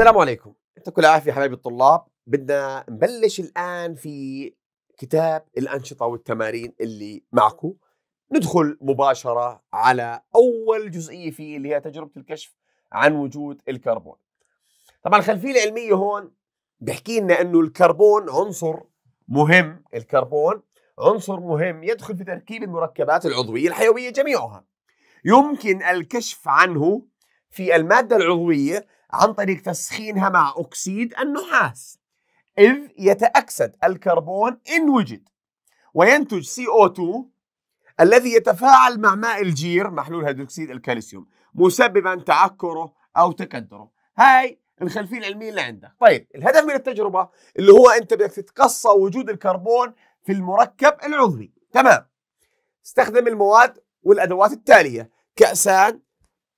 السلام عليكم يعطيكم العافيه حبايبي الطلاب بدنا نبلش الان في كتاب الانشطه والتمارين اللي معكم ندخل مباشره على اول جزئيه فيه اللي هي تجربه الكشف عن وجود الكربون طبعا الخلفيه العلميه هون بحكي لنا انه الكربون عنصر مهم الكربون عنصر مهم يدخل في تركيب المركبات العضويه الحيويه جميعها يمكن الكشف عنه في الماده العضويه عن طريق تسخينها مع أكسيد النحاس إذ يتأكسد الكربون إن وجد وينتج CO2 الذي يتفاعل مع ماء الجير محلول هيدروكسيد الكالسيوم مسببا تعكره أو تكدره هاي الخلفيه العلميه اللي عندك طيب الهدف من التجربه اللي هو انت بدك تتقصى وجود الكربون في المركب العضوي تمام استخدم المواد والادوات التاليه كاسان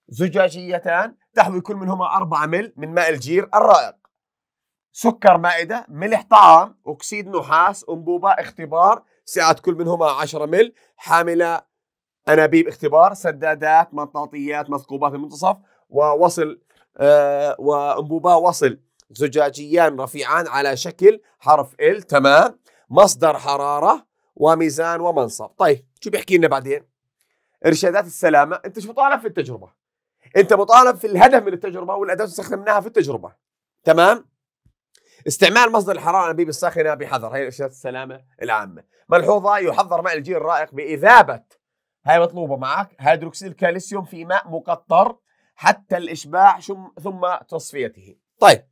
زجاجيتان تحوي كل منهما 4 مل من ماء الجير الرائق سكر مائدة ملح طعام أكسيد نحاس أنبوبة اختبار سعة كل منهما 10 مل حاملة أنابيب اختبار سدادات مطاطيات مثقوبات المنتصف ووصل آه وأنبوبة وصل زجاجيان رفيعان على شكل حرف ال تمام مصدر حرارة وميزان ومنصب طيب شو بيحكي لنا بعدين إرشادات السلامة أنت شو طالب في التجربة انت مطالب في الهدف من التجربه والادوات اللي استخدمناها في التجربه تمام استعمال مصدر الحراره الانابيب الساخنه بحذر هي الاشياء السلامه العامه ملحوظه يحذر ماء الجير الرائق باذابه هاي مطلوبه معك هيدروكسيد الكالسيوم في ماء مقطر حتى الاشباع ثم تصفيته طيب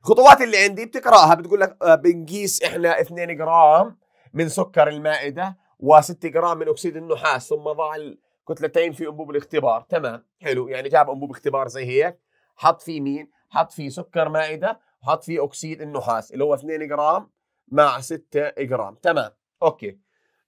الخطوات اللي عندي بتقراها بتقول لك آه، بنقيس احنا 2 جرام من سكر المائده و6 جرام من اكسيد النحاس ثم ضع كتلتين في انبوب الاختبار تمام حلو يعني جاب انبوب اختبار زي هيك حط فيه مين حط فيه سكر مائده وحط فيه اكسيد النحاس اللي هو 2 جرام مع 6 جرام تمام اوكي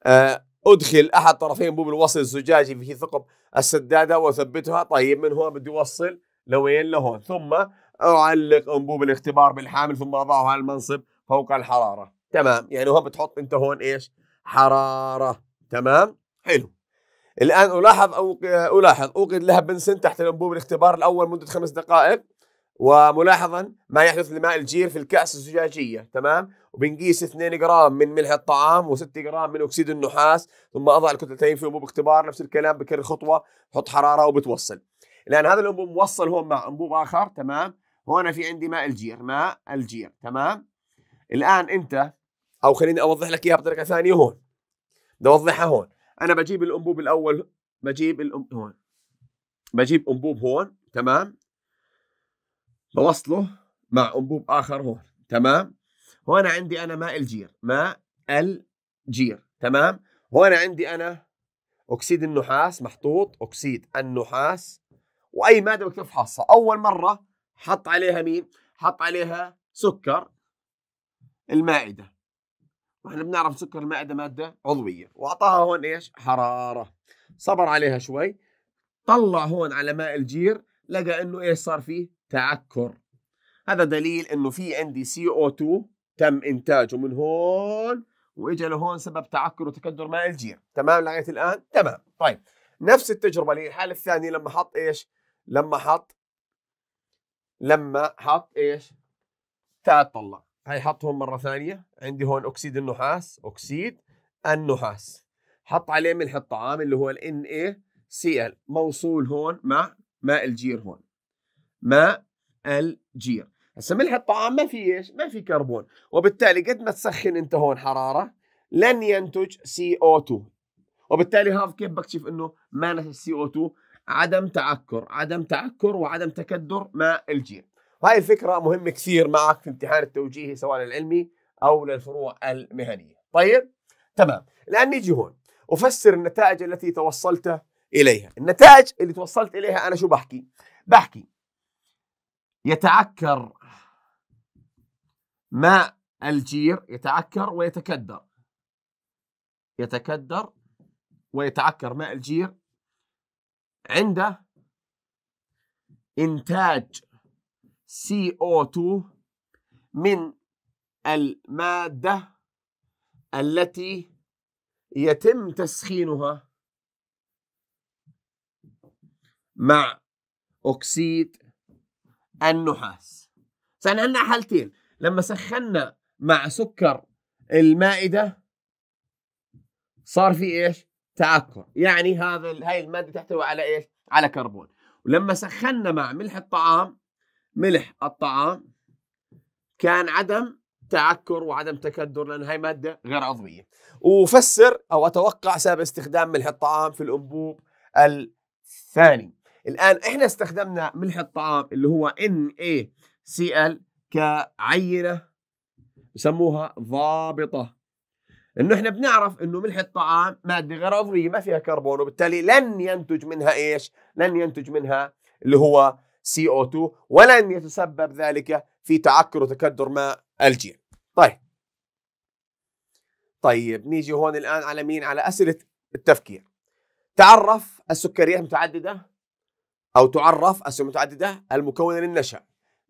آه ادخل احد طرفي انبوب الوصل الزجاجي في ثقب السداده واثبتها طيب من هون بدي اوصل لوين لهون ثم اعلق انبوب الاختبار بالحامل ثم اضعه على المنصب فوق الحراره تمام يعني هون بتحط انت هون ايش حراره تمام حلو الآن ألاحظ أو ألاحظ أوقد لها بنسن تحت الأنبوب الاختبار الأول مدة خمس دقائق وملاحظا ما يحدث لماء الجير في الكأس الزجاجية تمام وبنقيس 2 جرام من ملح الطعام و6 جرام من أكسيد النحاس ثم أضع الكتلتين في أنبوب اختبار نفس الكلام بكرر خطوة حط حرارة وبتوصل الآن هذا الأنبوب موصل هون مع أنبوب آخر تمام هون في عندي ماء الجير ماء الجير تمام الآن أنت أو خليني أوضح لك إياها بطريقة ثانية هون بدي أوضحها هون انا بجيب الانبوب الاول بجيب الأنبوب هون بجيب انبوب هون تمام بوصله مع انبوب اخر هون تمام هون عندي انا ماء الجير ماء الجير تمام هون عندي انا اكسيد النحاس محطوط اكسيد النحاس واي ماده بدك تفحصها اول مره حط عليها مين حط عليها سكر المائده واحنا بنعرف سكر المعده ماده عضويه واعطاها هون ايش حراره صبر عليها شوي طلع هون على ماء الجير لقى انه ايش صار فيه تعكر هذا دليل انه في عندي سي او 2 تم انتاجه من هون واجى لهون سبب تعكر وتكدر ماء الجير تمام لغايه الان تمام طيب نفس التجربه للحاله الثانيه لما حط ايش لما حط لما حط ايش تعال طلع هيحطهم مره ثانيه عندي هون اكسيد النحاس اكسيد النحاس حط عليه ملح الطعام اللي هو ال NaCl موصول هون مع ماء الجير هون ماء الجير هسه ملح الطعام ما في ايش ما في كربون وبالتالي قد ما تسخن انت هون حراره لن ينتج CO2 وبالتالي هاف كيف بكشف انه ما نتج CO2 عدم تعكر عدم تعكر وعدم تكدر ماء الجير هاي الفكرة مهمة كثير معك في امتحان التوجيهي سواء العلمي أو للفروع المهنية طيب تمام الآن نيجي هون أفسر النتائج التي توصلت إليها النتائج اللي توصلت إليها أنا شو بحكي بحكي يتعكر ماء الجير يتعكر ويتكدر يتكدر ويتعكر ماء الجير عند إنتاج CO2 من المادة التي يتم تسخينها مع أكسيد النحاس صار عندنا حالتين لما سخنا مع سكر المائدة صار في إيش تعكر يعني هذا هاي المادة تحتوي على إيش على كربون ولما سخنا مع ملح الطعام ملح الطعام كان عدم تعكر وعدم تكدر لان هاي ماده غير عضويه وفسر او اتوقع سبب استخدام ملح الطعام في الانبوب الثاني الان احنا استخدمنا ملح الطعام اللي هو NaCl كعينه يسموها ضابطه انه احنا بنعرف انه ملح الطعام ماده غير عضويه ما فيها كربون وبالتالي لن ينتج منها ايش؟ لن ينتج منها اللي هو CO2 ولن يتسبب ذلك في تعكر وتكدر ماء الجير طيب طيب نيجي هون الآن على مين على أسئلة التفكير تعرف السكريات المتعددة أو تعرف السكريات المتعددة المكونة للنشأ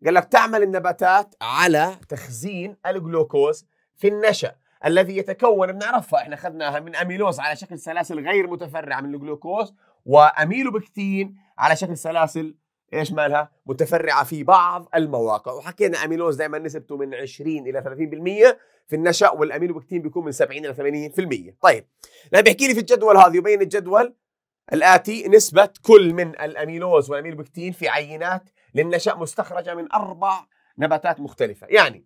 قال لك تعمل النباتات على تخزين الجلوكوز في النشأ الذي يتكون بنعرفها احنا اخذناها من اميلوز على شكل سلاسل غير متفرعه من الجلوكوز واميلوبكتين على شكل سلاسل ايش مالها؟ متفرعه في بعض المواقع، وحكينا اميلوز دائما نسبته من 20 الى 30% في النشا والاميلوبكتين بيكون من 70 الى 80%، طيب لما بيحكي لي في الجدول هذا يبين الجدول الاتي نسبه كل من الاميلوز والاميلوبكتين في عينات للنشا مستخرجه من اربع نباتات مختلفه، يعني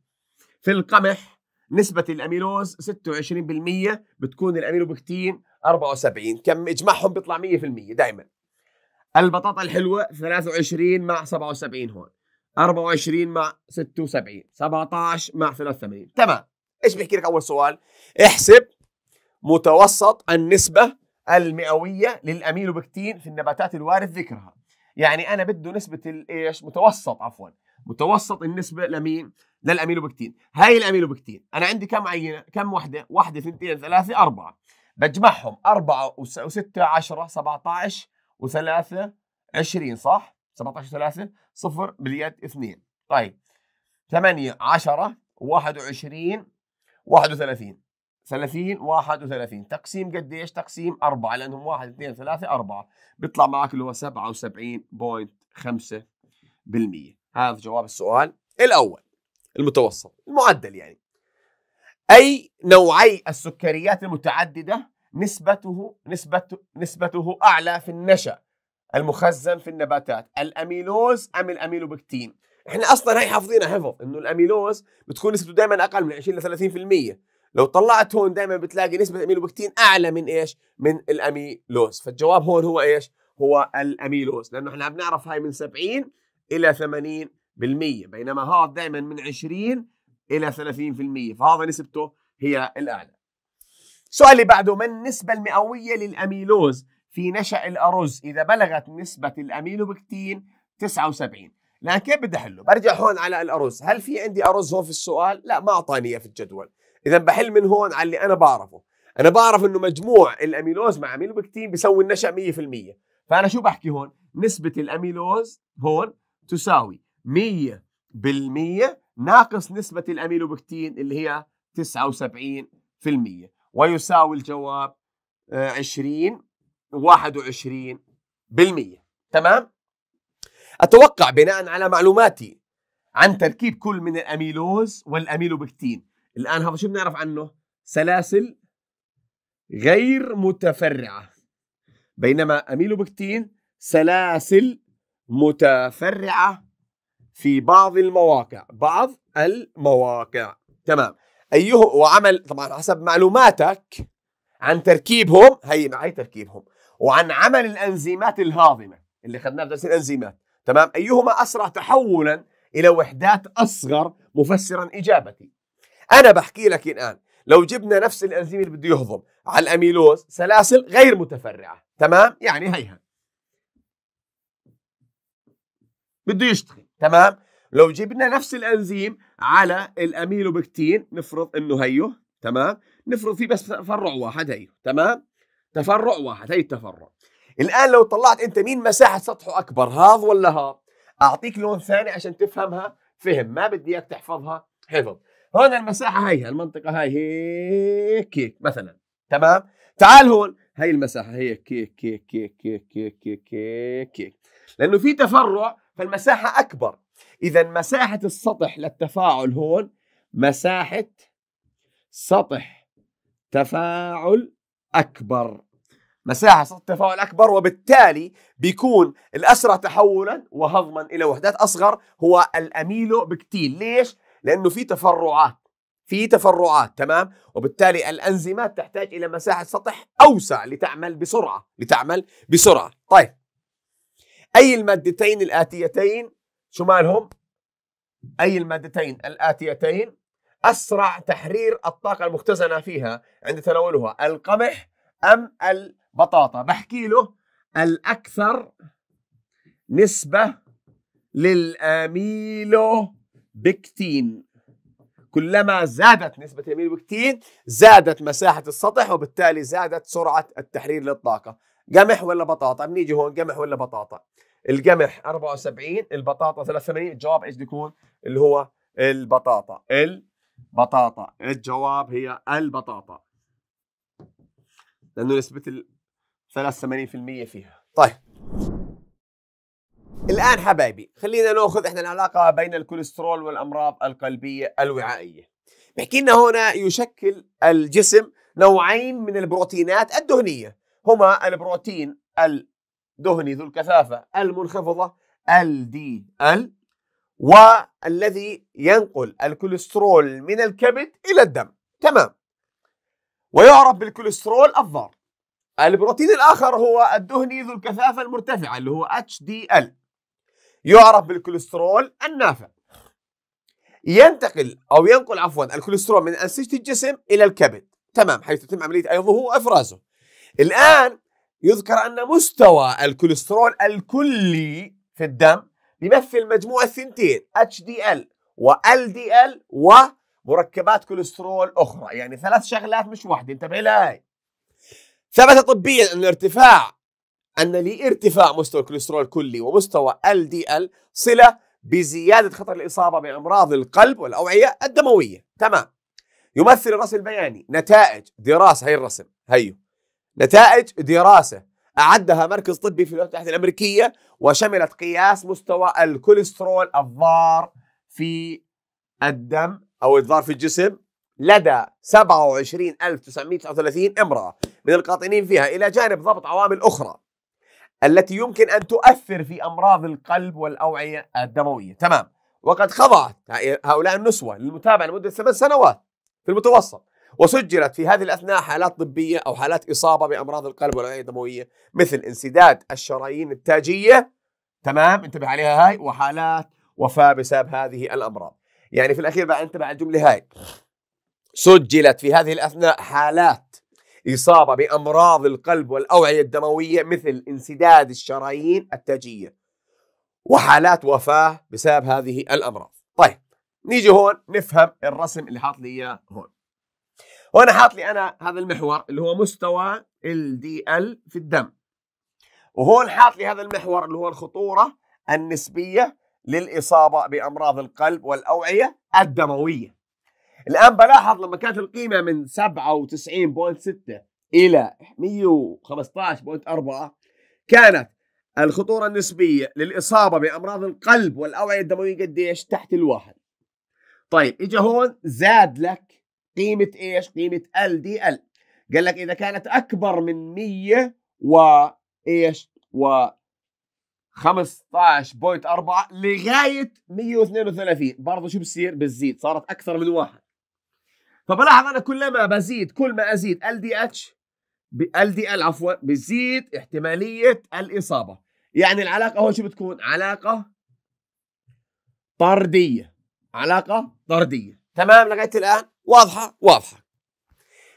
في القمح نسبة الأميلوز 26% بتكون الأميلوبكتين 74 كم اجمعهم بيطلع 100% دائما البطاطا الحلوه 23 مع 77 هون 24 مع 76 17 مع 83 تمام ايش بيحكي لك اول سؤال احسب متوسط النسبه المئويه للاميلوبكتين في النباتات الوارد ذكرها يعني انا بده نسبه الايش متوسط عفوا متوسط النسبه لمين للاميلوبكتين هاي الاميلوبكتين انا عندي كم عينه كم وحده واحده اثنتين ثلاثه اربعه بجمعهم 4 و6 10 17 وثلاثة 20 صح؟ 17 3 صفر باليد اثنين طيب 8 10 21 31 30 31 تقسيم قديش؟ تقسيم 4 لانهم 1 2 3 4 بيطلع معك اللي هو 77.5% هذا جواب السؤال الاول المتوسط المعدل يعني اي نوعي السكريات المتعدده نسبته نسبته نسبته اعلى في النشا المخزن في النباتات الاميلوز ام الاميلوبكتين احنا اصلا هي حافظينها حفظ انه الاميلوز بتكون نسبته دائما اقل من 20 ل 30% لو طلعت هون دائما بتلاقي نسبه الاميلوبكتين اعلى من ايش من الاميلوز فالجواب هون هو ايش هو الاميلوز لانه احنا بنعرف هاي من 70 الى 80% بينما هذا دائما من 20 الى 30% فهذا نسبته هي الاعلى السؤال اللي بعده ما النسبة المئوية للأميلوز في نشأ الأرز إذا بلغت نسبة الأميلوبكتين 79 لكن كيف بدي أحله؟ برجع هون على الأرز هل في عندي أرز هون في السؤال؟ لا ما أعطاني إياه في الجدول إذا بحل من هون على اللي أنا بعرفه أنا بعرف إنه مجموع الأميلوز مع أميلوبكتين بيسوي النشأ 100% فأنا شو بحكي هون؟ نسبة الأميلوز هون تساوي 100% ناقص نسبة الأميلوبكتين اللي هي 79% ويساوي الجواب 20 آه، 21 بالمية تمام أتوقع بناء على معلوماتي عن تركيب كل من الأميلوز والأميلوبكتين الآن هذا شو بنعرف عنه سلاسل غير متفرعة بينما أميلوبكتين سلاسل متفرعة في بعض المواقع بعض المواقع تمام أيه وعمل طبعا حسب معلوماتك عن تركيبهم هي معي تركيبهم وعن عمل الأنزيمات الهاضمة اللي اخذناها في درس الأنزيمات تمام أيهما أسرع تحولا إلى وحدات أصغر مفسرا إجابتي أنا بحكي لك الآن لو جبنا نفس الأنزيم اللي بده يهضم على الأميلوز سلاسل غير متفرعة تمام يعني هيها بده يشتغل تمام لو جبنا نفس الانزيم على الاميلوبكتين نفرض انه هيو تمام نفرض فيه بس تفرع واحد هيو تمام تفرع واحد هي التفرع الان لو طلعت انت مين مساحه سطحه اكبر هذا ولا هذا اعطيك لون ثاني عشان تفهمها فهم ما بدي اياك تحفظها حفظ هون المساحه هي المنطقه هاي هيك هيك مثلا تمام تعال هون هي المساحه هيك هيك هيك هيك هيك هيك هيك لانه في تفرع فالمساحه اكبر إذا مساحة السطح للتفاعل هون مساحة سطح تفاعل أكبر مساحة سطح تفاعل أكبر وبالتالي بيكون الأسرع تحولا وهضما إلى وحدات أصغر هو الأميلو بكتيل ليش؟ لأنه في تفرعات في تفرعات تمام وبالتالي الأنزيمات تحتاج إلى مساحة سطح أوسع لتعمل بسرعة لتعمل بسرعة طيب أي المادتين الآتيتين شو مالهم؟ أي المادتين الآتيتين أسرع تحرير الطاقة المختزنة فيها عند تناولها القمح أم البطاطا بحكي له الأكثر نسبة للأميلو بكتين كلما زادت نسبة الأميلوبكتين زادت مساحة السطح وبالتالي زادت سرعة التحرير للطاقة قمح ولا بطاطا بنيجي هون قمح ولا بطاطا القمح 74 البطاطا 83 الجواب ايش بيكون اللي هو البطاطا البطاطا الجواب هي البطاطا لانه نسبه ال 83% فيها طيب الان حبايبي خلينا ناخذ احنا العلاقه بين الكوليسترول والامراض القلبيه الوعائيه بحكي لنا هنا يشكل الجسم نوعين من البروتينات الدهنيه هما البروتين ال دهني ذو الكثافة المنخفضة LDL ال والذي ينقل الكوليسترول من الكبد إلى الدم تمام ويعرف بالكوليسترول الضار البروتين الآخر هو الدهني ذو الكثافة المرتفعة اللي هو HDL يعرف بالكوليسترول النافع ينتقل أو ينقل عفوا الكوليسترول من أنسجة الجسم إلى الكبد تمام حيث تتم عملية أيضه وإفرازه الآن يذكر أن مستوى الكوليسترول الكلي في الدم بيمثل مجموعة ثنتين HDL و LDL ومركبات كوليسترول أخرى يعني ثلاث شغلات مش واحدة انتبه لهاي ثبت طبيا أن ارتفاع أن لارتفاع مستوى الكوليسترول الكلي ومستوى LDL صلة بزيادة خطر الإصابة بأمراض القلب والأوعية الدموية تمام يمثل الرسم البياني نتائج دراسة هي الرسم هيو نتائج دراسة أعدها مركز طبي في الولايات المتحدة الأمريكية وشملت قياس مستوى الكوليسترول الضار في الدم أو الضار في الجسم لدى 27939 امرأة من القاطنين فيها إلى جانب ضبط عوامل أخرى التي يمكن أن تؤثر في أمراض القلب والأوعية الدموية تمام وقد خضعت هؤلاء النسوة للمتابعة لمدة ثمان سنوات في المتوسط وسجلت في هذه الأثناء حالات طبية أو حالات إصابة بأمراض القلب والأوعية الدموية مثل انسداد الشرايين التاجية تمام انتبه عليها هاي وحالات وفاة بسبب هذه الأمراض يعني في الأخير بقى انتبه على الجملة هاي سجلت في هذه الأثناء حالات إصابة بأمراض القلب والأوعية الدموية مثل انسداد الشرايين التاجية وحالات وفاة بسبب هذه الأمراض طيب نيجي هون نفهم الرسم اللي حاط لي إياه هون وانا حاط لي انا هذا المحور اللي هو مستوى ال دي ال في الدم وهون حاط لي هذا المحور اللي هو الخطوره النسبيه للاصابه بامراض القلب والاوعيه الدمويه الان بلاحظ لما كانت القيمه من 97.6 الى 115.4 كانت الخطورة النسبية للإصابة بأمراض القلب والأوعية الدموية قديش؟ تحت الواحد. طيب إجا هون زاد لك قيمة ايش؟ قيمة ال دي ال قال لك إذا كانت أكبر من 100 و ايش؟ و 15.4 لغاية 132 برضه شو بصير؟ بتزيد صارت أكثر من واحد فبلاحظ أنا كلما بزيد كل ما أزيد ال دي اتش ال دي ال عفوا بزيد احتمالية الإصابة يعني العلاقة هون شو بتكون؟ علاقة طردية علاقة طردية تمام لغايه الان واضحه واضحه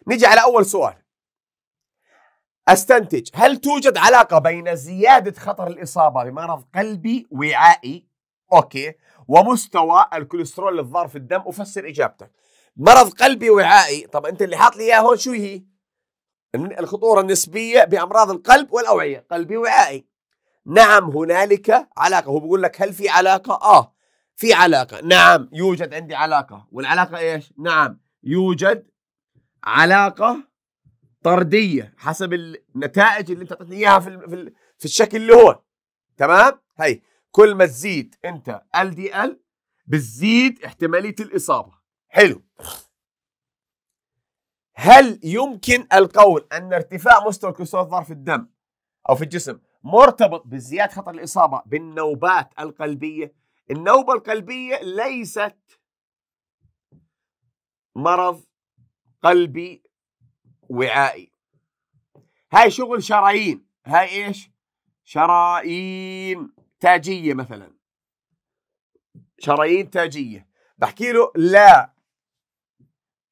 نيجي على اول سؤال استنتج هل توجد علاقه بين زياده خطر الاصابه بمرض قلبي وعائي اوكي ومستوى الكوليسترول الضار في الدم افسر اجابتك مرض قلبي وعائي طب انت اللي حاط لي اياه هون شو هي الخطوره النسبيه بامراض القلب والاوعيه قلبي وعائي نعم هنالك علاقه هو بيقول لك هل في علاقه اه في علاقة نعم يوجد عندي علاقة والعلاقة إيش نعم يوجد علاقة طردية حسب النتائج اللي انت اعطيتني اياها في في في الشكل اللي هو تمام هي كل ما تزيد انت ال دي ال بتزيد احتماليه الاصابه حلو هل يمكن القول ان ارتفاع مستوى الضار في الدم او في الجسم مرتبط بزياده خطر الاصابه بالنوبات القلبيه النوبة القلبية ليست مرض قلبي وعائي هاي شغل شرايين هاي ايش شرايين تاجية مثلا شرايين تاجية بحكي له لا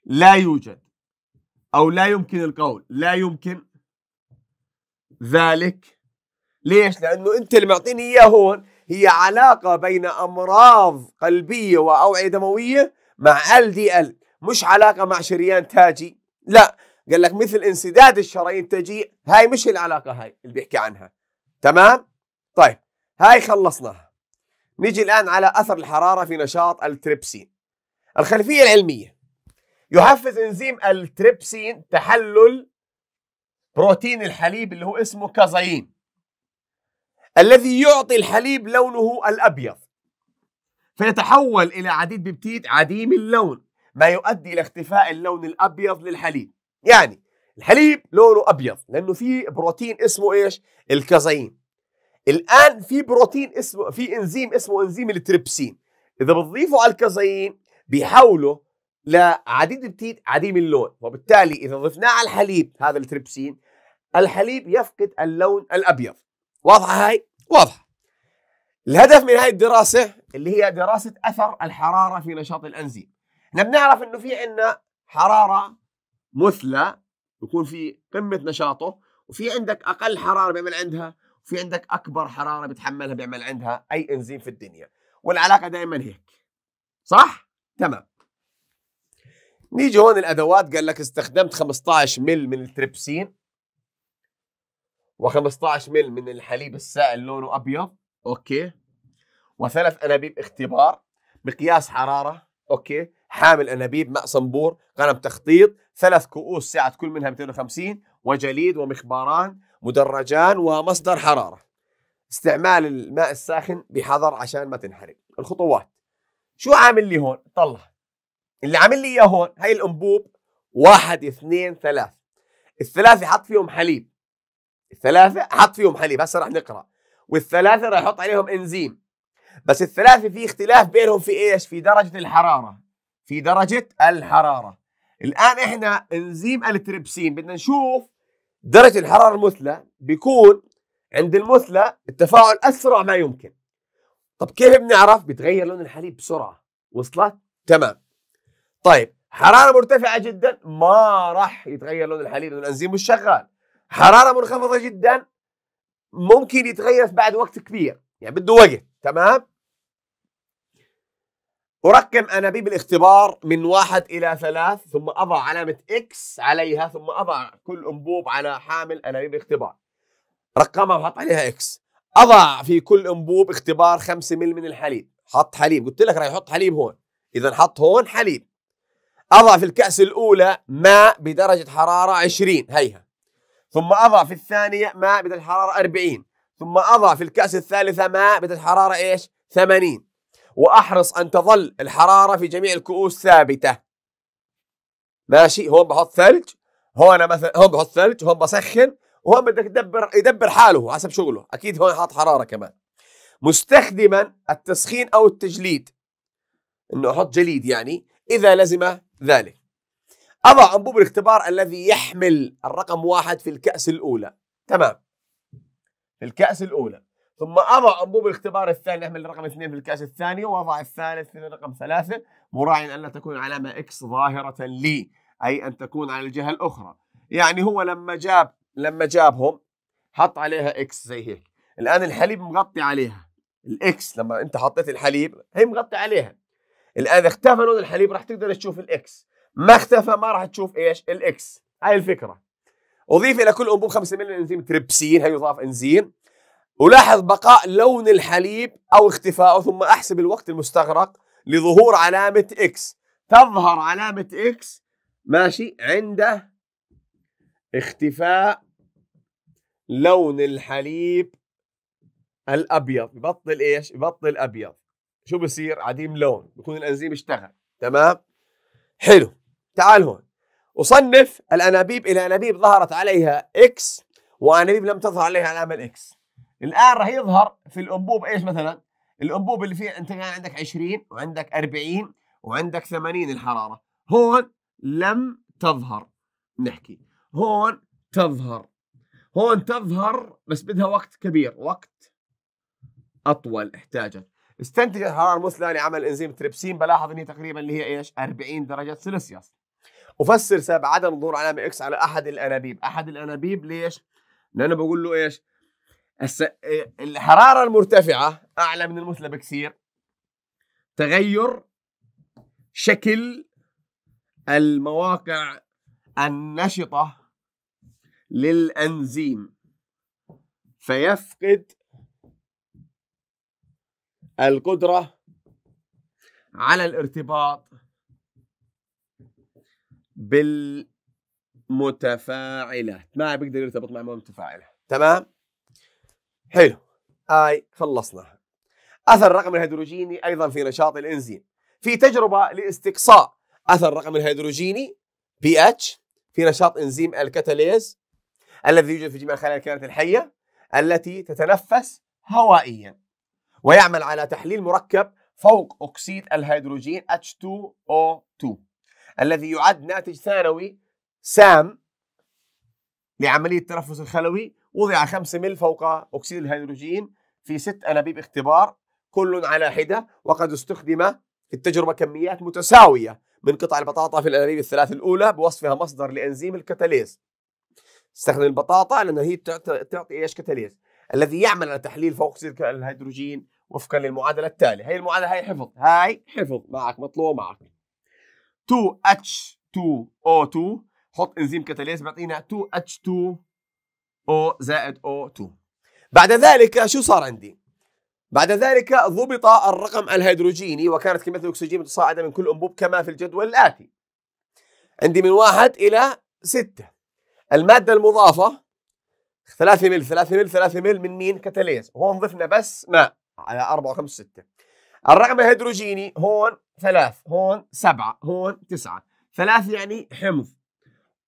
لا يوجد أو لا يمكن القول لا يمكن ذلك ليش لأنه أنت اللي معطيني إياه هون هي علاقة بين أمراض قلبية وأوعية دموية مع LDL مش علاقة مع شريان تاجي لا قال لك مثل انسداد الشرايين التاجي هاي مش العلاقة هاي اللي بيحكي عنها تمام طيب هاي خلصناها نيجي الآن على أثر الحرارة في نشاط التريبسين الخلفية العلمية يحفز انزيم التريبسين تحلل بروتين الحليب اللي هو اسمه كازاين الذي يعطي الحليب لونه الأبيض فيتحول إلى عديد بيبتيد عديم اللون ما يؤدي إلى اختفاء اللون الأبيض للحليب يعني الحليب لونه أبيض لأنه في بروتين اسمه إيش الكازين الآن في بروتين اسمه في إنزيم اسمه إنزيم التريبسين إذا بتضيفه على الكازين بيحوله لعديد بتيت عديم اللون وبالتالي إذا ضفناه على الحليب هذا التريبسين الحليب يفقد اللون الأبيض واضحه هاي؟ واضحه. الهدف من هاي الدراسه اللي هي دراسه اثر الحراره في نشاط الانزيم. احنا بنعرف انه في عندنا حراره مثلى يكون في قمه نشاطه وفي عندك اقل حراره بيعمل عندها وفي عندك اكبر حراره بتحملها بيعمل عندها اي انزيم في الدنيا والعلاقه دائما هيك صح تمام نيجي هون الادوات قال لك استخدمت 15 مل من التريبسين و15 مل من الحليب السائل لونه ابيض اوكي وثلاث انابيب اختبار مقياس حراره اوكي حامل انابيب ماء صنبور قلم تخطيط ثلاث كؤوس سعه كل منها 250 وجليد ومخباران مدرجان ومصدر حراره استعمال الماء الساخن بحذر عشان ما تنحرق الخطوات شو عامل لي هون طلع اللي عامل لي اياه هون هاي الانبوب واحد اثنين ثلاث الثلاثة حط فيهم حليب الثلاثه حط فيهم حليب هسه راح نقرا والثلاثه راح يحط عليهم انزيم بس الثلاثه في اختلاف بينهم في ايش في درجه الحراره في درجه الحراره الان احنا انزيم التريبسين بدنا نشوف درجه الحراره المثلى بيكون عند المثلى التفاعل اسرع ما يمكن طب كيف بنعرف بتغير لون الحليب بسرعه وصلت تمام طيب حراره مرتفعه جدا ما راح يتغير لون الحليب لان الانزيم مش شغال حراره منخفضه جدا ممكن يتغير بعد وقت كبير يعني بده وقت تمام أركم أنابيب الاختبار من واحد إلى ثلاث ثم أضع علامة إكس عليها ثم أضع كل أنبوب على حامل أنابيب الاختبار رقمها وحط عليها إكس أضع في كل أنبوب اختبار 5 مل من الحليب حط حليب قلت لك راح يحط حليب هون إذا حط هون حليب أضع في الكأس الأولى ماء بدرجة حرارة 20 هيها ثم اضع في الثانيه ماء بدرجه حراره 40 ثم اضع في الكاس الثالثه ماء بدرجه حراره ايش 80 واحرص ان تظل الحراره في جميع الكؤوس ثابته ماشي هون بحط ثلج هون مثلا هون بحط ثلج هون بسخن وهون بدك تدبر يدبر حاله حسب شغله اكيد هون حاط حراره كمان مستخدما التسخين او التجليد انه احط جليد يعني اذا لزم ذلك أضع أنبوب الاختبار الذي يحمل الرقم واحد في الكأس الأولى تمام في الكأس الأولى ثم أضع أنبوب الاختبار الثاني يحمل رقم اثنين في الكأس الثانية وأضع الثالث في رقم ثلاثة مراعيا ألا تكون العلامة إكس ظاهرة لي أي أن تكون على الجهة الأخرى يعني هو لما جاب لما جابهم حط عليها إكس زي هيك الآن الحليب مغطي عليها الإكس لما أنت حطيت الحليب هي مغطي عليها الآن اختفى لون الحليب راح تقدر تشوف الإكس ما اختفى ما راح تشوف ايش الاكس هاي الفكره اضيف الى كل انبوب 5 ملي انزيم تريبسين هي يضاف انزيم ألاحظ بقاء لون الحليب أو اختفائه ثم أحسب الوقت المستغرق لظهور علامة إكس تظهر علامة إكس ماشي عند اختفاء لون الحليب الأبيض يبطل إيش؟ يبطل أبيض شو بصير؟ عديم لون بكون الأنزيم اشتغل تمام؟ حلو تعال هون أصنف الأنابيب إلى أنابيب ظهرت عليها إكس وأنابيب لم تظهر عليها علامة إكس الآن راح يظهر في الأنبوب إيش مثلا الأنبوب اللي فيه أنت كان عندك 20 وعندك 40 وعندك 80 الحرارة هون لم تظهر نحكي هون تظهر هون تظهر بس بدها وقت كبير وقت اطول احتاجت استنتج الحرارة المثلى لعمل انزيم تريبسين بلاحظ هي تقريبا اللي هي ايش 40 درجه سلسيوس افسر سبب عدم ظهور علامه اكس على احد الانابيب احد الانابيب ليش لانه بقول له ايش الس... إيه، الحراره المرتفعه اعلى من المثلى بكثير تغير شكل المواقع النشطه للانزيم فيفقد القدره على الارتباط بالمتفاعلات ما بيقدر يرتبط مع متفاعله تمام حلو هاي خلصنا اثر الرقم الهيدروجيني ايضا في نشاط الانزيم في تجربه لاستقصاء اثر الرقم الهيدروجيني بي اتش في نشاط انزيم الكاتاليز الذي يوجد في جميع خلايا الكائنات الحيه التي تتنفس هوائيا ويعمل على تحليل مركب فوق اكسيد الهيدروجين H2O2 الذي يعد ناتج ثانوي سام لعملية التنفس الخلوي وضع 5 مل فوق أكسيد الهيدروجين في ست أنابيب اختبار كل على حدة وقد استخدم في التجربة كميات متساوية من قطع البطاطا في الأنابيب الثلاث الأولى بوصفها مصدر لإنزيم الكتاليز استخدم البطاطا لأنها هي تعطي إيش كتاليز الذي يعمل على تحليل فوق أكسيد الهيدروجين وفقا للمعادلة التالية هي المعادلة هاي حفظ هاي حفظ معك مطلوب معك 2H2O2 حط انزيم كتاليز بيعطينا 2H2O زائد O2 بعد ذلك شو صار عندي؟ بعد ذلك ضبط الرقم الهيدروجيني وكانت كمية الأكسجين متصاعدة من كل أنبوب كما في الجدول الآتي عندي من واحد إلى ستة المادة المضافة 3 مل 3 مل 3 مل من مين؟ كتاليز هون ضفنا بس ماء على 4 و5 6 الرقم الهيدروجيني هون ثلاث هون سبعة هون تسعة ثلاث يعني حمض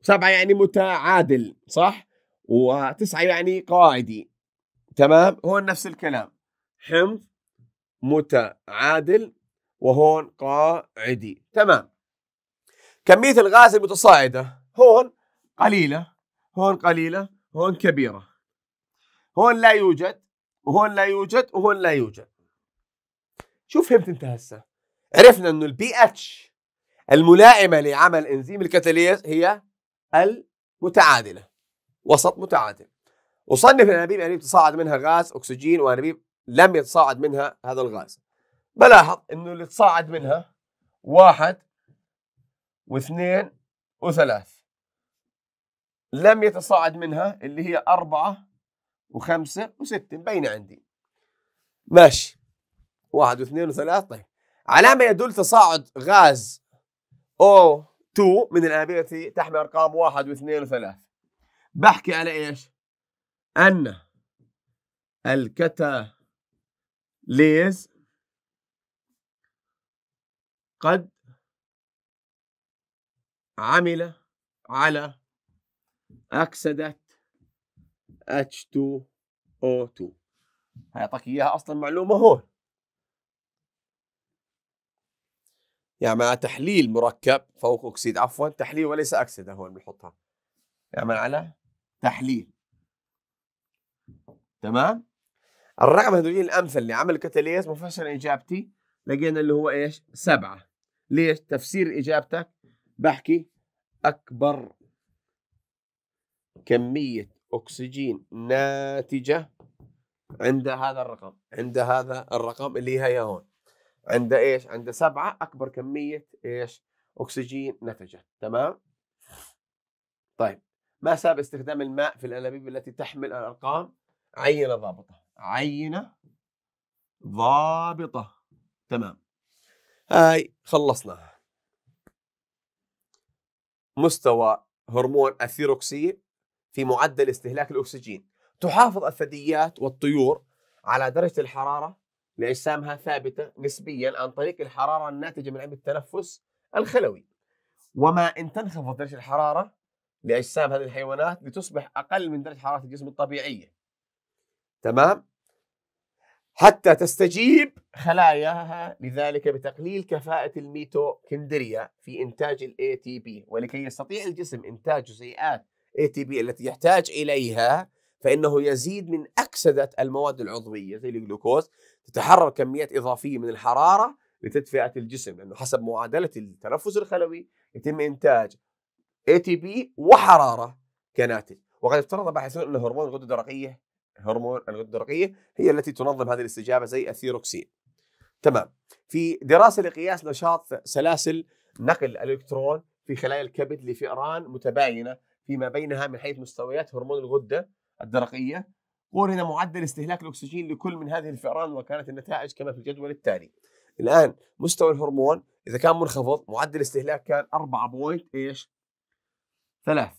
سبعة يعني متعادل صح وتسعة يعني قاعدي تمام هون نفس الكلام حمض متعادل وهون قاعدي تمام كمية الغاز المتصاعدة هون قليلة هون قليلة هون كبيرة هون لا يوجد وهون لا يوجد وهون لا يوجد شوف فهمت انت هسه عرفنا انه البي اتش الملائمه لعمل انزيم الكتاليز هي المتعادله وسط متعادل وصنف الانابيب انابيب تصاعد منها غاز اكسجين وانابيب لم يتصاعد منها هذا الغاز بلاحظ انه اللي تصاعد منها واحد واثنين وثلاث لم يتصاعد منها اللي هي أربعة وخمسة وستة مبينة عندي ماشي واحد واثنين وثلاثة طيب علامة يدل تصاعد غاز O 2 من الأنابيب تحمل أرقام واحد واثنين وثلاثة بحكي على إيش؟ أن الكتاليز قد عمل على أكسدة H2O2 هيعطيك إياها أصلا معلومة هون يعني مع تحليل مركب فوق أكسيد عفوا تحليل وليس أكسدة هون بنحطها يعمل على تحليل تمام الرقم هذول الأمثل اللي عمل كتاليز مفشل إجابتي لقينا اللي هو إيش سبعة ليش تفسير إجابتك بحكي أكبر كمية أكسجين ناتجة عند هذا الرقم عند هذا الرقم اللي هي هون عند ايش؟ عند سبعه اكبر كميه ايش؟ اكسجين نتجت تمام؟ طيب ما سبب استخدام الماء في الانابيب التي تحمل الارقام؟ عينه ضابطه عينه ضابطه تمام هاي خلصنا مستوى هرمون الثيروكسين في معدل استهلاك الاكسجين تحافظ الثدييات والطيور على درجه الحراره لاجسامها ثابته نسبيا عن طريق الحراره الناتجه من عمل التنفس الخلوي. وما ان تنخفض درجه الحراره لاجسام هذه الحيوانات لتصبح اقل من درجه حراره الجسم الطبيعيه. تمام؟ حتى تستجيب خلاياها لذلك بتقليل كفاءة الميتوكندريا في إنتاج تي ATP ولكي يستطيع الجسم إنتاج جزيئات ATP التي يحتاج إليها فإنه يزيد من أكسدة المواد العضوية زي الجلوكوز تتحرر كميات إضافية من الحرارة لتدفئة الجسم لأنه حسب معادلة التنفس الخلوي يتم إنتاج اي تي بي وحرارة كناتج وقد افترض باحثون أن هرمون الغدة الدرقية هرمون الغدة الدرقية هي التي تنظم هذه الاستجابة زي الثيروكسين تمام في دراسة لقياس نشاط سلاسل نقل الإلكترون في خلايا الكبد لفئران متباينة فيما بينها من حيث مستويات هرمون الغدة الدرقية قورن معدل استهلاك الأكسجين لكل من هذه الفئران وكانت النتائج كما في الجدول التالي الآن مستوى الهرمون إذا كان منخفض معدل استهلاك كان 4 بوينت إيش 3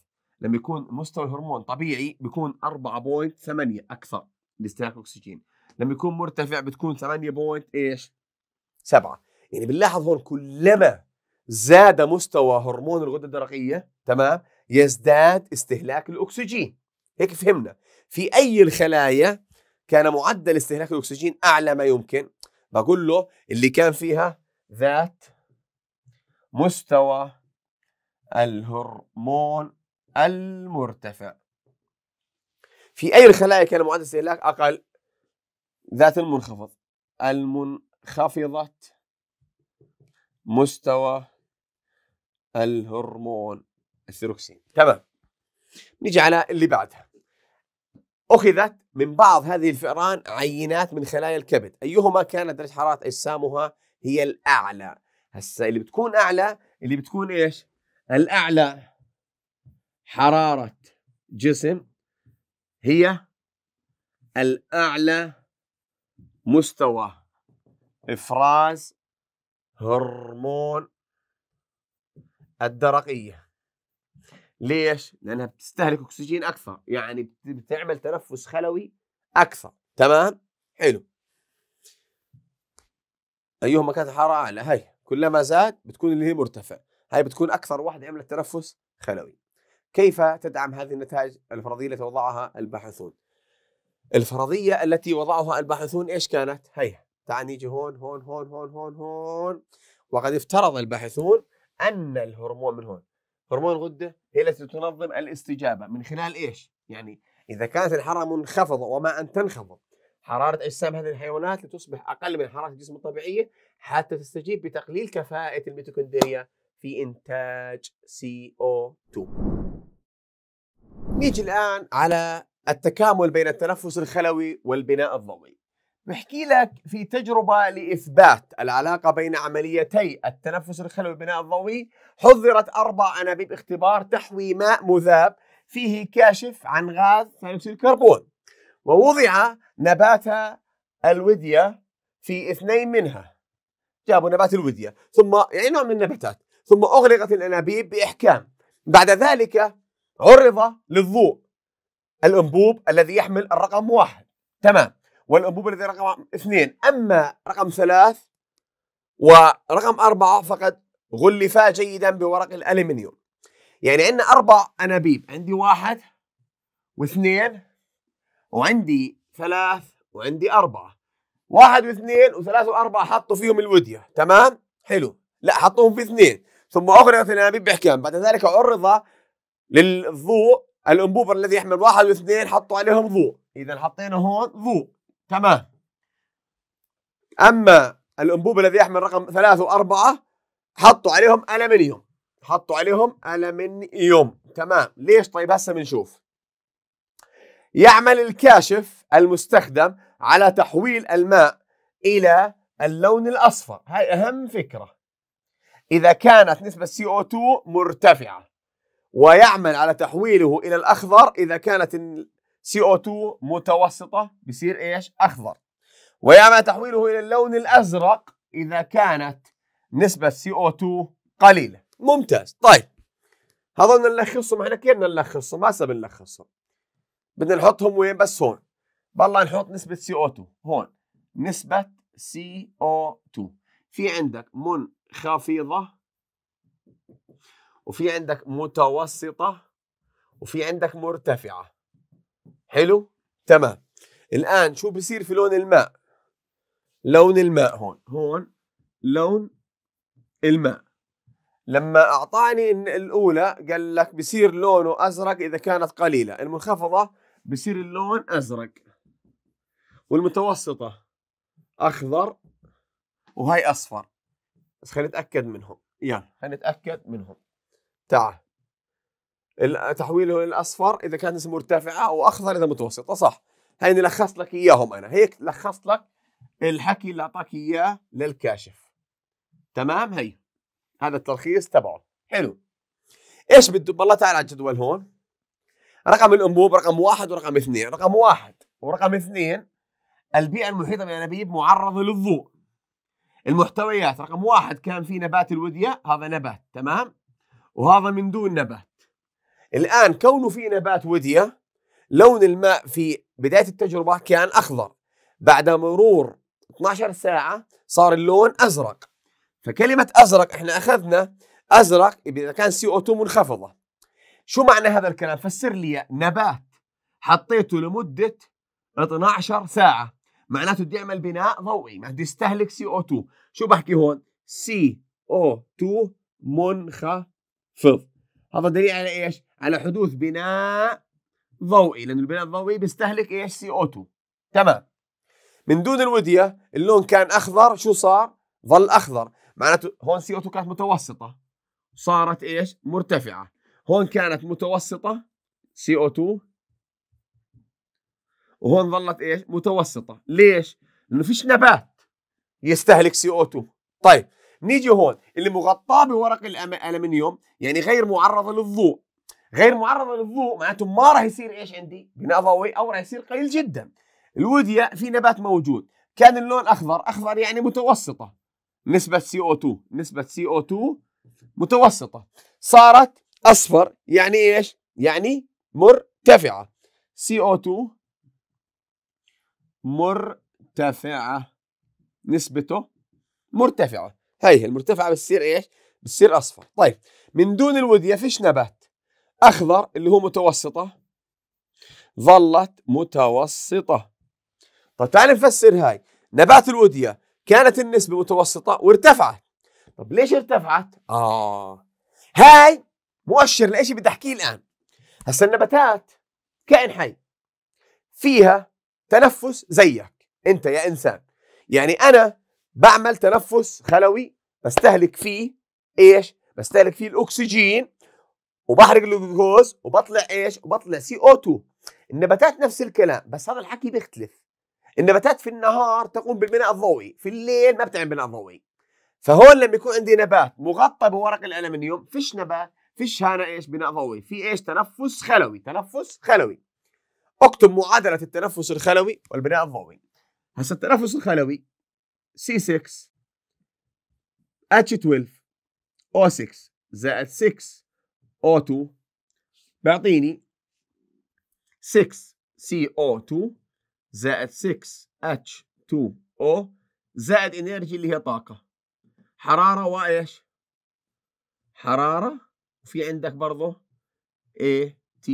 لما يكون مستوى الهرمون طبيعي بيكون 4.8 أكثر لاستهلاك الأكسجين لما يكون مرتفع بتكون 8 بوينت ايش؟ 7 يعني بنلاحظ هون كلما زاد مستوى هرمون الغده الدرقيه تمام يزداد استهلاك الاكسجين هيك فهمنا في أي الخلايا كان معدل استهلاك الأكسجين أعلى ما يمكن بقول له اللي كان فيها ذات مستوى الهرمون المرتفع في أي الخلايا كان معدل استهلاك أقل ذات المنخفض المنخفضة مستوى الهرمون الثيروكسين تمام نيجي على اللي بعدها أخذت من بعض هذه الفئران عينات من خلايا الكبد أيهما كانت درجة حرارة أجسامها هي الأعلى هسا اللي بتكون أعلى اللي بتكون إيش الأعلى حرارة جسم هي الأعلى مستوى إفراز هرمون الدرقية ليش؟ لانها بتستهلك اكسجين اكثر يعني بتعمل تنفس خلوي اكثر تمام؟ حلو ايهما كانت الحراره اعلى هي كلما زاد بتكون اللي هي مرتفع هاي بتكون اكثر واحد عملت تنفس خلوي كيف تدعم هذه النتائج الفرضيه التي وضعها الباحثون الفرضيه التي وضعها الباحثون ايش كانت هي تعال نيجي هون هون هون هون هون هون وقد افترض الباحثون ان الهرمون من هون هرمون الغده هي التي تنظم الاستجابه من خلال ايش؟ يعني اذا كانت الحراره منخفضه وما ان تنخفض حراره اجسام هذه الحيوانات لتصبح اقل من حراره الجسم الطبيعيه حتى تستجيب بتقليل كفاءه الميتوكوندريا في انتاج سي او 2 نيجي الان على التكامل بين التنفس الخلوي والبناء الضوئي. بحكي لك في تجربة لإثبات العلاقة بين عمليتي التنفس الخلوي والبناء الضوئي حضرت أربع أنابيب اختبار تحوي ماء مذاب فيه كاشف عن غاز ثاني أكسيد الكربون ووضع نبات الودية في اثنين منها جابوا نبات الودية ثم يعني نوع من النباتات ثم أغلقت الأنابيب بإحكام بعد ذلك عرض للضوء الأنبوب الذي يحمل الرقم واحد تمام والأنبوبة الذي رقم اثنين أما رقم ثلاث ورقم أربعة فقد غلفا جيدا بورق الألمنيوم يعني عندنا أربع أنابيب عندي واحد واثنين وعندي ثلاث وعندي أربعة واحد واثنين وثلاث وأربعة حطوا فيهم الودية تمام حلو لا حطوهم في اثنين ثم أغرقت الأنابيب بإحكام بعد ذلك عرض للضوء الأنبوبر الذي يحمل واحد واثنين حطوا عليهم ضوء إذا حطينا هون ضوء تمام اما الانبوب الذي يحمل رقم ثلاثة وأربعة حطوا عليهم ألمنيوم حطوا عليهم ألمنيوم تمام ليش طيب هسه بنشوف يعمل الكاشف المستخدم على تحويل الماء إلى اللون الأصفر هاي أهم فكرة إذا كانت نسبة CO2 مرتفعة ويعمل على تحويله إلى الأخضر إذا كانت CO2 متوسطة بصير ايش؟ اخضر ويعمل تحويله الى اللون الازرق اذا كانت نسبة CO2 قليلة ممتاز طيب هذول نلخصهم احنا كيف نلخصهم؟ هسه بنلخصهم بدنا نحطهم وين بس هون بالله نحط نسبة CO2 هون نسبة CO2 في عندك منخفضة وفي عندك متوسطة وفي عندك مرتفعة حلو تمام الآن شو بصير في لون الماء لون الماء هون هون لون الماء لما أعطاني الأولى قال لك بصير لونه أزرق إذا كانت قليلة المنخفضة بصير اللون أزرق والمتوسطة أخضر وهي أصفر بس خلينا نتأكد منهم يلا خلينا نتأكد منهم تعال تحويله للاصفر اذا كانت نسبه مرتفعه او اخضر اذا متوسطه صح هاي لخصت لك اياهم انا هيك لخصت لك الحكي اللي اعطاك اياه للكاشف تمام هي هذا التلخيص تبعه حلو ايش بده بالله تعال على الجدول هون رقم الانبوب رقم واحد ورقم اثنين رقم واحد ورقم اثنين البيئة المحيطة بالأنابيب معرضة للضوء المحتويات رقم واحد كان في نبات الودية هذا نبات تمام وهذا من دون نبات الآن كونه في نبات ودية لون الماء في بداية التجربة كان أخضر بعد مرور 12 ساعة صار اللون أزرق فكلمة أزرق احنا أخذنا أزرق إذا كان سي او 2 منخفضة شو معنى هذا الكلام؟ فسر لي نبات حطيته لمدة 12 ساعة معناته بدي أعمل بناء ضوئي بدي استهلك سي او 2 شو بحكي هون؟ سي او 2 منخفض هذا دليل على ايش؟ على حدوث بناء ضوئي لأن البناء الضوئي بيستهلك ايش سي او 2 تمام من دون الودية اللون كان أخضر شو صار؟ ظل أخضر معناته هون سي او 2 كانت متوسطة صارت ايش؟ مرتفعة هون كانت متوسطة سي او 2 وهون ظلت ايش؟ متوسطة ليش؟ لأنه فيش نبات يستهلك سي او 2 طيب نيجي هون اللي مغطاه بورق الالمنيوم يعني غير معرضه للضوء غير معرضه للضوء معناته ما راح يصير ايش عندي؟ بناء ضوئي او راح يصير قليل جدا. الوديا في نبات موجود كان اللون اخضر، اخضر يعني متوسطه. نسبة سي او 2 نسبة سي او 2 متوسطة صارت اصفر يعني ايش؟ يعني مرتفعة سي او 2 مرتفعة نسبته مرتفعة هي المرتفعة بتصير ايش؟ بتصير اصفر طيب من دون الوديا فيش نبات اخضر اللي هو متوسطه ظلت متوسطه طيب تعال نفسر هاي نبات الوديه كانت النسبه متوسطه وارتفعت طيب ليش ارتفعت اه هاي مؤشر لشيء بدي احكيه الان هسا النباتات كائن حي فيها تنفس زيك انت يا انسان يعني انا بعمل تنفس خلوي بستهلك فيه ايش بستهلك فيه الاكسجين وبحرق الجلوكوز وبطلع ايش؟ وبطلع سي او 2 النباتات نفس الكلام بس هذا الحكي بيختلف النباتات في النهار تقوم بالبناء الضوئي في الليل ما بتعمل بناء ضوئي فهون لما يكون عندي نبات مغطى بورق الالمنيوم فيش نبات فيش هنا ايش بناء ضوئي في ايش تنفس خلوي تنفس خلوي اكتب معادله التنفس الخلوي والبناء الضوئي هسا التنفس الخلوي سي 6 اتش 12 او 6 زائد 6 O2 بيعطيني 6 CO2 زائد 6 H2O زائد انرجي اللي هي طاقة حرارة وايش؟ حرارة وفي عندك برضه ATP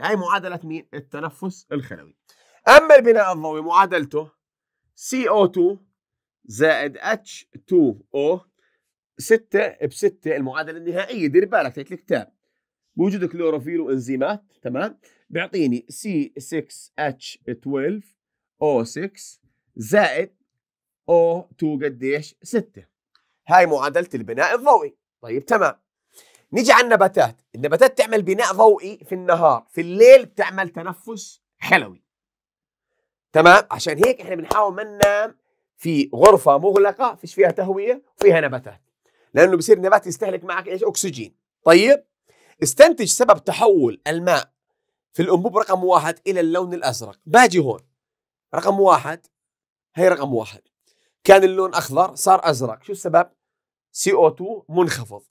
هاي معادلة مين؟ التنفس الخلوي أما البناء الضوئي معادلته CO2 زائد H2O 6 ب 6 المعادلة النهائية دير بالك هيك الكتاب بوجود كلوروفيل وانزيمات تمام بيعطيني C6H12O6 زائد O2 قديش 6 هاي معادلة البناء الضوئي طيب تمام نيجي على النباتات النباتات تعمل بناء ضوئي في النهار في الليل بتعمل تنفس حلوي تمام عشان هيك احنا بنحاول ما ننام في غرفة مغلقة فيش فيها تهوية وفيها نباتات لأنه بصير النبات يستهلك معك ايش أكسجين طيب استنتج سبب تحول الماء في الأنبوب رقم واحد إلى اللون الأزرق باجي هون رقم واحد هي رقم واحد كان اللون أخضر صار أزرق شو السبب؟ CO2 منخفض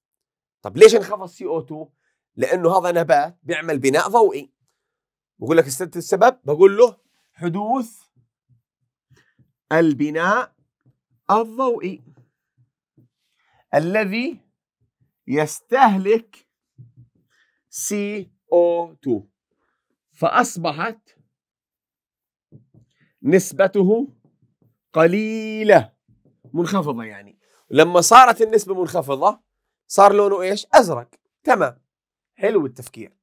طب ليش انخفض CO2 لانه هذا نبات بيعمل بناء ضوئي بقول لك استنتج السبب بقول له حدوث البناء الضوئي الذي يستهلك CO2 فأصبحت نسبته قليلة منخفضة يعني لما صارت النسبة منخفضة صار لونه ايش؟ أزرق تمام حلو التفكير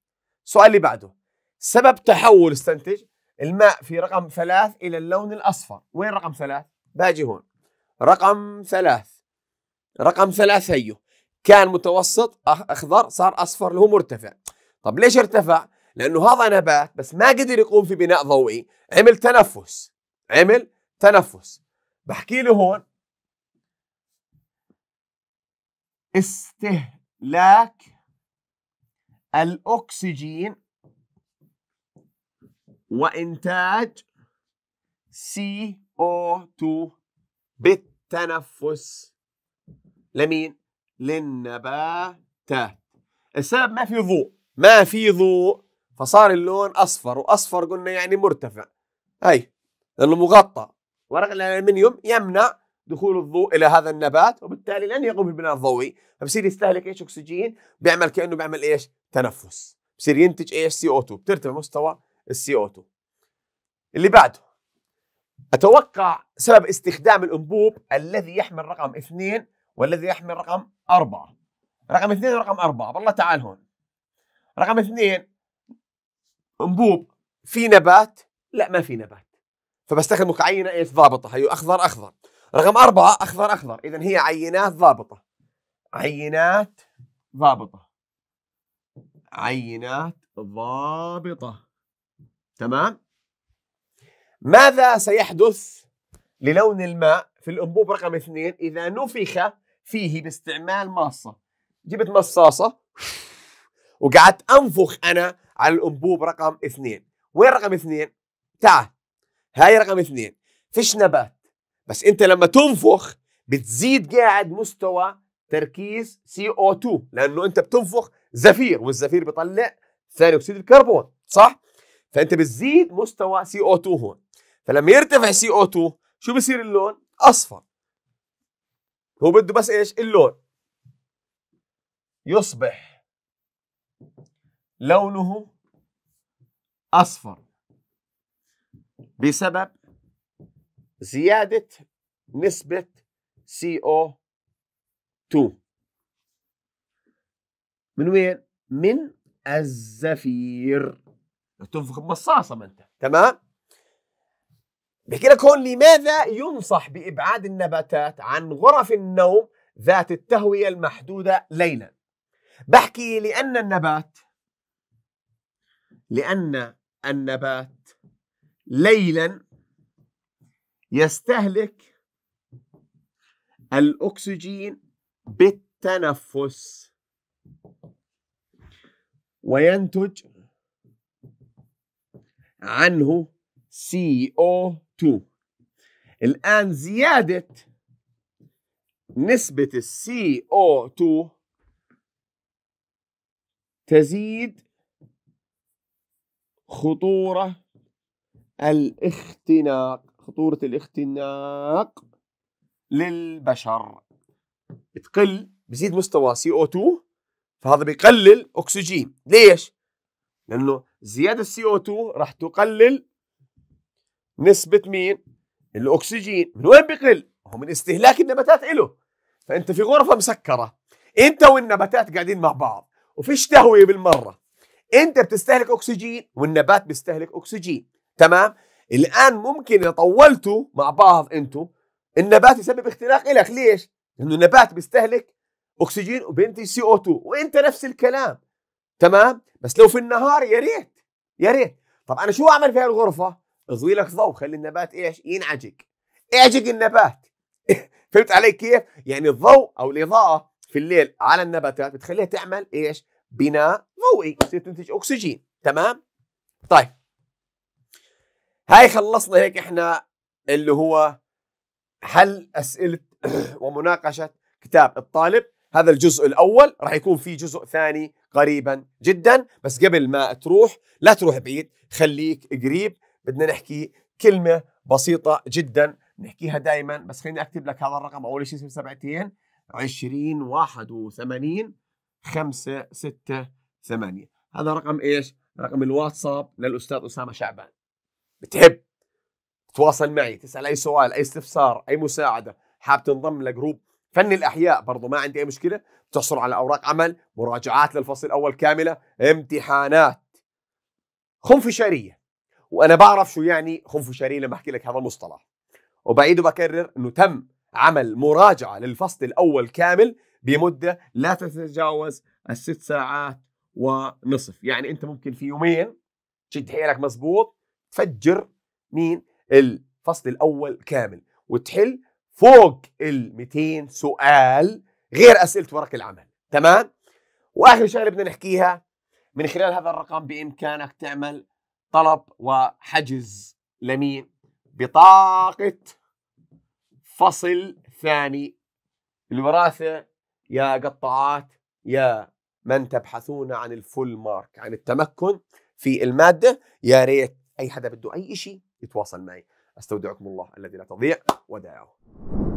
السؤال اللي بعده سبب تحول استنتج الماء في رقم ثلاث إلى اللون الأصفر وين رقم ثلاث؟ باجي هون رقم ثلاث رقم ثلاث هيو كان متوسط اخضر صار اصفر اللي هو مرتفع طب ليش ارتفع لانه هذا نبات بس ما قدر يقوم في بناء ضوئي عمل تنفس عمل تنفس بحكي له هون استهلاك الاكسجين وانتاج CO2 بالتنفس لمين للنباتات السبب ما في ضوء ما في ضوء فصار اللون اصفر واصفر قلنا يعني مرتفع اي لانه مغطى ورق الالمنيوم يمنع دخول الضوء الى هذا النبات وبالتالي لن يقوم بالبناء الضوئي فبصير يستهلك ايش اكسجين بيعمل كانه بيعمل ايش تنفس بصير ينتج ايش سي او 2 بترتفع مستوى السي او 2 اللي بعده اتوقع سبب استخدام الانبوب الذي يحمل رقم اثنين والذي يحمل رقم أربعة رقم اثنين ورقم أربعة والله تعال هون رقم اثنين انبوب في نبات لا ما في نبات فبستخدمه كعينة ايش ضابطة هي أخضر أخضر رقم أربعة أخضر أخضر إذا هي عينات ضابطة عينات ضابطة عينات ضابطة تمام ماذا سيحدث للون الماء في الأنبوب رقم اثنين إذا نفخ فيه باستعمال ماصه جبت مصاصه وقعدت انفخ انا على الانبوب رقم اثنين وين رقم اثنين تعال هاي رقم اثنين فيش نبات بس انت لما تنفخ بتزيد قاعد مستوى تركيز سي او 2 لانه انت بتنفخ زفير والزفير بيطلع ثاني اكسيد الكربون صح فانت بتزيد مستوى سي او 2 هون فلما يرتفع سي او 2 شو بصير اللون اصفر هو بده بس ايش اللون يصبح لونه اصفر بسبب زياده نسبه CO2 من وين؟ من الزفير تنفخ بمصاصه ما انت تمام بيحكي لك هون لماذا ينصح بإبعاد النباتات عن غرف النوم ذات التهوية المحدودة ليلا بحكي لأن النبات لأن النبات ليلا يستهلك الأكسجين بالتنفس وينتج عنه CO2 الآن زيادة نسبة ال CO2 تزيد خطورة الاختناق خطورة الاختناق للبشر تقل بزيد مستوى CO2 فهذا بيقلل أكسجين ليش؟ لأنه زيادة CO2 راح تقلل نسبه مين الاكسجين من وين بقل هو من استهلاك النباتات له فانت في غرفه مسكره انت والنباتات قاعدين مع بعض وفيش تهويه بالمره انت بتستهلك اكسجين والنبات بيستهلك اكسجين تمام الان ممكن اذا طولتوا مع بعض أنتوا النبات يسبب اختراق لك ليش لانه النبات بيستهلك اكسجين وبينتج سي او 2 وانت نفس الكلام تمام بس لو في النهار يا ريت يا ريت طب انا شو اعمل في هالغرفه اضوي لك ضوء خلي النبات ايش ينعجق اعجق النبات فهمت علي كيف يعني الضوء او الاضاءه في الليل على النباتات بتخليها تعمل ايش بناء ضوئي بتصير تنتج اكسجين تمام طيب هاي خلصنا هيك احنا اللي هو حل اسئله ومناقشه كتاب الطالب هذا الجزء الاول راح يكون في جزء ثاني قريبا جدا بس قبل ما تروح لا تروح بعيد خليك قريب بدنا نحكي كلمة بسيطة جدا نحكيها دائما بس خليني أكتب لك هذا الرقم أول شيء اسمه سبعتين 20 81 5 6 8 هذا رقم إيش؟ رقم الواتساب للأستاذ أسامة شعبان بتحب تتواصل معي تسأل أي سؤال أي استفسار أي مساعدة حاب تنضم لجروب فن الأحياء برضو ما عندي أي مشكلة بتحصل على أوراق عمل مراجعات للفصل الأول كاملة امتحانات خنفشارية وانا بعرف شو يعني خف وشاريه لما احكي لك هذا المصطلح وبعيد وبكرر انه تم عمل مراجعه للفصل الاول كامل بمده لا تتجاوز الست ساعات ونصف يعني انت ممكن في يومين تشد حيلك مزبوط تفجر مين الفصل الاول كامل وتحل فوق ال 200 سؤال غير اسئله ورق العمل تمام واخر شغله بدنا نحكيها من خلال هذا الرقم بامكانك تعمل طلب وحجز لمين بطاقة فصل ثاني الوراثة يا قطاعات يا من تبحثون عن الفول مارك عن التمكن في المادة يا ريت أي حدا بده أي شيء يتواصل معي استودعكم الله الذي لا تضيع ودائعه